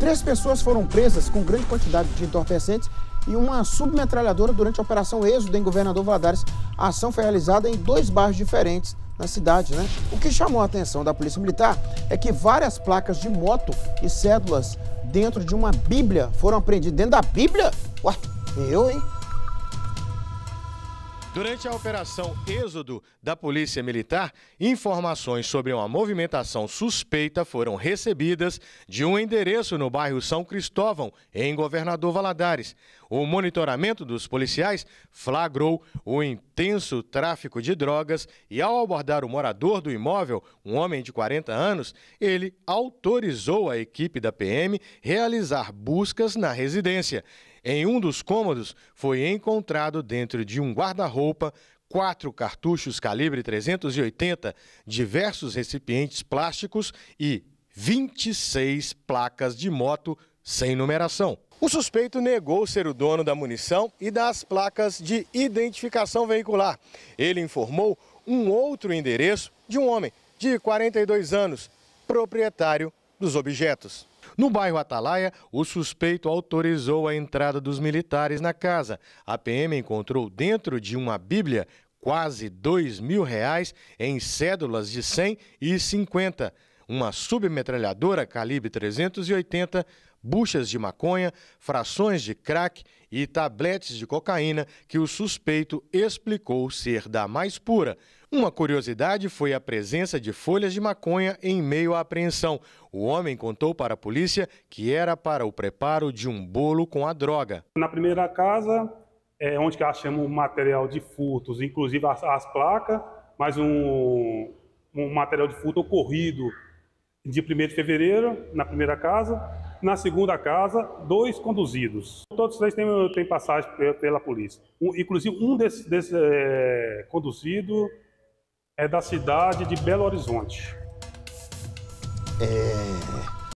Três pessoas foram presas com grande quantidade de entorpecentes e uma submetralhadora durante a Operação Êxodo em Governador Valadares. A ação foi realizada em dois bairros diferentes na cidade, né? O que chamou a atenção da Polícia Militar é que várias placas de moto e cédulas dentro de uma Bíblia foram apreendidas. Dentro da Bíblia? Ué, eu, hein? Durante a operação Êxodo da Polícia Militar, informações sobre uma movimentação suspeita foram recebidas de um endereço no bairro São Cristóvão, em Governador Valadares. O monitoramento dos policiais flagrou o intenso tráfico de drogas e, ao abordar o morador do imóvel, um homem de 40 anos, ele autorizou a equipe da PM realizar buscas na residência. Em um dos cômodos foi encontrado dentro de um guarda-roupa quatro cartuchos calibre 380, diversos recipientes plásticos e 26 placas de moto sem numeração. O suspeito negou ser o dono da munição e das placas de identificação veicular. Ele informou um outro endereço de um homem de 42 anos, proprietário dos objetos. No bairro Atalaia, o suspeito autorizou a entrada dos militares na casa. A PM encontrou dentro de uma Bíblia quase dois mil reais em cédulas de 100 e 50 uma submetralhadora calibre 380, buchas de maconha, frações de crack e tabletes de cocaína que o suspeito explicou ser da mais pura. Uma curiosidade foi a presença de folhas de maconha em meio à apreensão. O homem contou para a polícia que era para o preparo de um bolo com a droga. Na primeira casa, é, onde achamos material de furtos, inclusive as, as placas, mas um, um material de furto ocorrido de 1 de fevereiro, na primeira casa, na segunda casa, dois conduzidos. Todos três têm, têm passagem pela polícia. Um, inclusive, um desse, desse é, eh, conduzido é da cidade de Belo Horizonte. É...